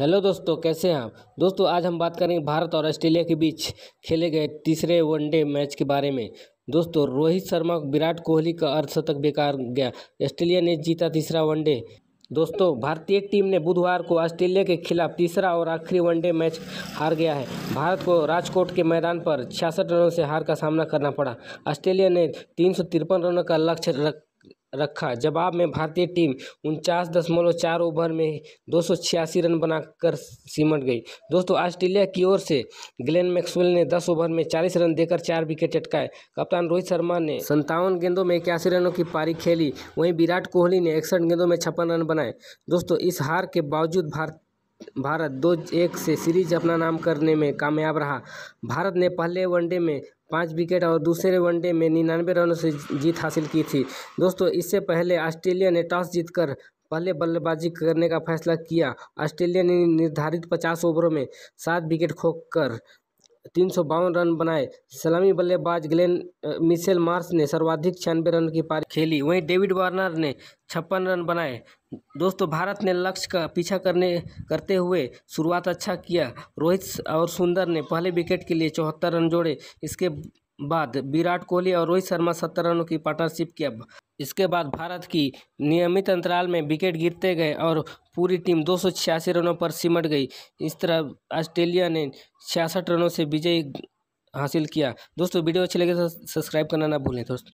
hello दोस्तों कैसे हैं आप दोस्तों आज हम बात करेंगे भारत और ऑस्ट्रेलिया के बीच खेले गए तीसरे वनडे मैच के बारे में दोस्तों रोहित शर्मा विराट कोहली का अर्धशतक बेकार गया ऑस्ट्रेलिया ने जीता तीसरा वनडे दोस्तों भारतीय टीम ने बुधवार को ऑस्ट्रेलिया के खिलाफ तीसरा और आखिरी वनडे मैच हार गया है भारत को राजकोट के मैदान पर छियासठ रनों से हार का सामना करना पड़ा ऑस्ट्रेलिया ने तीन रनों का लक्ष्य रख रखा जवाब में भारतीय टीम उनचास दशमलव चार ओवर में दो सौ छियासी रन बनाकर सिमट गई दोस्तों ऑस्ट्रेलिया की ओर से ग्लेन मैक्सवेल ने दस ओवर में चालीस रन देकर चार विकेट चटकाए कप्तान रोहित शर्मा ने संतावन गेंदों में इक्यासी रनों की पारी खेली वहीं विराट कोहली ने इकसठ गेंदों में छप्पन रन बनाए दोस्तों इस हार के बावजूद भारत भारत दो एक से सीरीज अपना नाम करने में कामयाब रहा भारत ने पहले वनडे में पाँच विकेट और दूसरे वनडे में निन्यानवे रनों से जीत हासिल की थी दोस्तों इससे पहले ऑस्ट्रेलिया ने टॉस जीतकर पहले बल्लेबाजी करने का फैसला किया ऑस्ट्रेलिया ने निर्धारित पचास ओवरों में सात विकेट खोकर तीन सौ बावन रन बनाए सलामी बल्लेबाज ग्लेन मिशेल मार्स ने सर्वाधिक छियानवे रन की पारी खेली वहीं डेविड वार्नर ने छप्पन रन बनाए दोस्तों भारत ने लक्ष्य का पीछा करने करते हुए शुरुआत अच्छा किया रोहित और सुंदर ने पहले विकेट के लिए चौहत्तर रन जोड़े इसके बाद विराट कोहली और रोहित शर्मा सत्तर रनों की पार्टनरशिप किया इसके बाद भारत की नियमित अंतराल में विकेट गिरते गए और पूरी टीम दो रनों पर सिमट गई इस तरह ऑस्ट्रेलिया ने छियासठ रनों से विजय हासिल किया दोस्तों वीडियो अच्छी लगे तो सब्सक्राइब करना ना भूलें दोस्तों